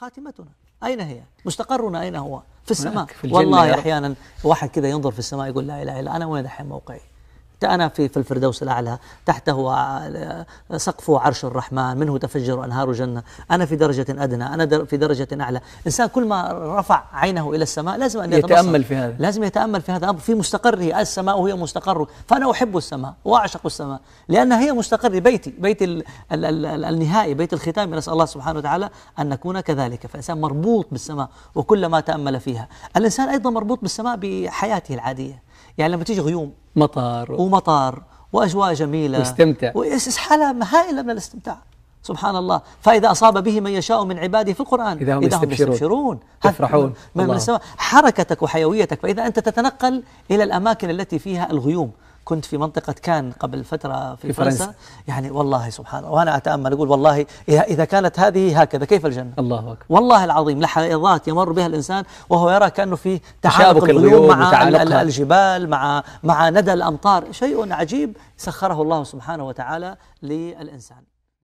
خاتمتنا أين هي مستقرنا أين هو في السماء في والله أحيانا واحد كذا ينظر في السماء يقول لا إله إلا أنا وين دحين موقعي أنا في في الفردوس الأعلى تحته آه، سقفه عرش الرحمن منه تفجر أنهار الجنه أنا في درجة أدنى أنا في درجة أعلى إنسان كل ما رفع عينه إلى السماء لازم أن يتأمل في هذا لازم يتأمل في هذا الامر في مستقره السماء وهي مستقره فأنا أحب السماء وأعشق السماء لأنها هي مستقر بيتي بيت ال ال ال ال النهائي بيت الختام نسأل الله سبحانه وتعالى أن نكون كذلك فالإنسان مربوط بالسماء وكلما تأمل فيها الإنسان أيضا مربوط بالسماء بحياته العادية يعني لما تيجي غيوم مطر ومطر واجواء جميله واستمتع حاله هائله من الاستمتاع سبحان الله فإذا أصاب به من يشاء من عباده في القرآن إذا هم, إذا هم يستبشرون يفرحون من السماء حركتك وحيويتك فإذا أنت تتنقل إلى الأماكن التي فيها الغيوم كنت في منطقة كان قبل فترة في, في فرنسا, فرنسا يعني والله سبحان الله وأنا أتأمل أقول والله إذا, كانت هذه هكذا كيف الجنة الله أكبر والله العظيم لحظات يمر بها الإنسان وهو يرى كأنه في تشابك الغيوم مع الجبال مع, مع ندى الأمطار شيء عجيب سخره الله سبحانه وتعالى للإنسان